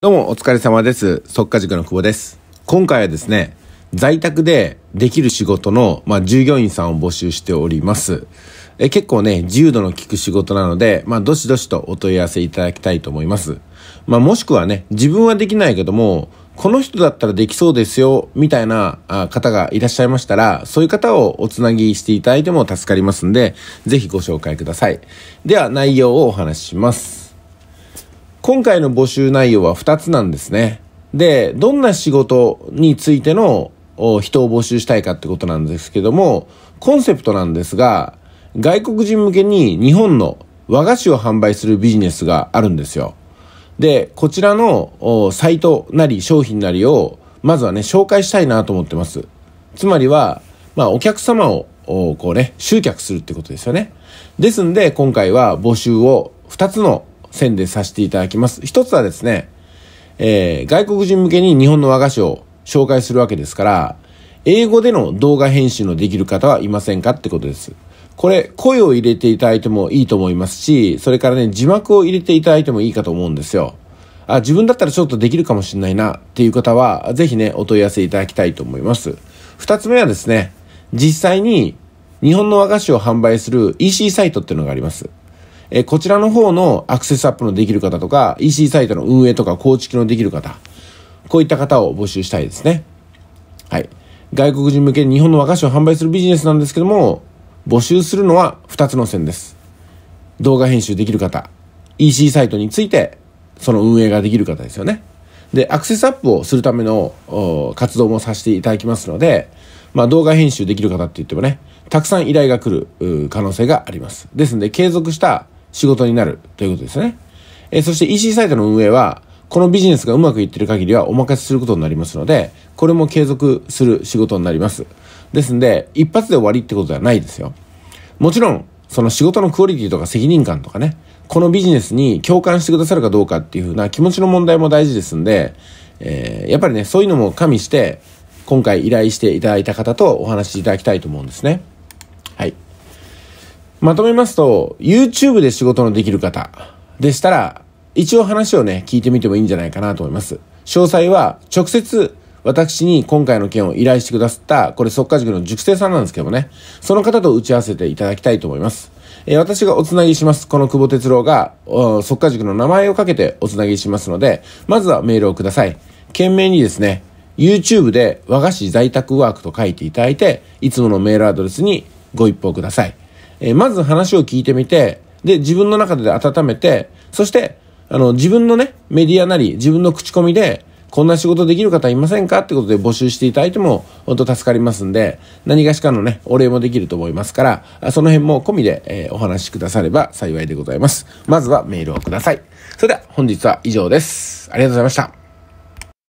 どうもお疲れ様です。即家塾の久保です。今回はですね、在宅でできる仕事の、まあ、従業員さんを募集しております。え結構ね、自由度の効く仕事なので、まあ、どしどしとお問い合わせいただきたいと思います。まあ、もしくはね、自分はできないけども、この人だったらできそうですよ、みたいな方がいらっしゃいましたら、そういう方をおつなぎしていただいても助かりますんで、ぜひご紹介ください。では、内容をお話しします。今回の募集内容は2つなんですね。で、どんな仕事についての人を募集したいかってことなんですけども、コンセプトなんですが、外国人向けに日本の和菓子を販売するビジネスがあるんですよ。で、こちらのサイトなり商品なりを、まずはね、紹介したいなと思ってます。つまりは、まあ、お客様を、こうね、集客するってことですよね。ですんで、今回は募集を2つの線でさせていただきます。一つはですね、えー、外国人向けに日本の和菓子を紹介するわけですから、英語での動画編集のできる方はいませんかってことです。これ、声を入れていただいてもいいと思いますし、それからね、字幕を入れていただいてもいいかと思うんですよ。あ、自分だったらちょっとできるかもしれないなっていう方は、ぜひね、お問い合わせいただきたいと思います。二つ目はですね、実際に日本の和菓子を販売する EC サイトっていうのがあります。えこちらの方のアクセスアップのできる方とか、EC サイトの運営とか構築のできる方、こういった方を募集したいですね。はい。外国人向けに日本の和菓子を販売するビジネスなんですけども、募集するのは2つの線です。動画編集できる方、EC サイトについて、その運営ができる方ですよね。で、アクセスアップをするための活動もさせていただきますので、まあ動画編集できる方って言ってもね、たくさん依頼が来る可能性があります。ですので、継続した仕事になるということですね。えー、そして EC サイトの運営は、このビジネスがうまくいってる限りはお任せすることになりますので、これも継続する仕事になります。ですんで、一発で終わりってことではないですよ。もちろん、その仕事のクオリティとか責任感とかね、このビジネスに共感してくださるかどうかっていうふうな気持ちの問題も大事ですんで、えー、やっぱりね、そういうのも加味して、今回依頼していただいた方とお話しいただきたいと思うんですね。まとめますと、YouTube で仕事のできる方でしたら、一応話をね、聞いてみてもいいんじゃないかなと思います。詳細は直接私に今回の件を依頼してくださった、これ即果塾の塾生さんなんですけどもね、その方と打ち合わせていただきたいと思います。えー、私がおつなぎします。この久保哲郎が、即果塾の名前をかけておつなぎしますので、まずはメールをください。懸命にですね、YouTube で和菓子在宅ワークと書いていただいて、いつものメールアドレスにご一報ください。えー、まず話を聞いてみて、で、自分の中で温めて、そして、あの、自分のね、メディアなり、自分の口コミで、こんな仕事できる方いませんかってことで募集していただいても、本当助かりますんで、何がしかのね、お礼もできると思いますから、その辺も込みで、えー、お話しくだされば幸いでございます。まずはメールをください。それでは本日は以上です。ありがとうございました。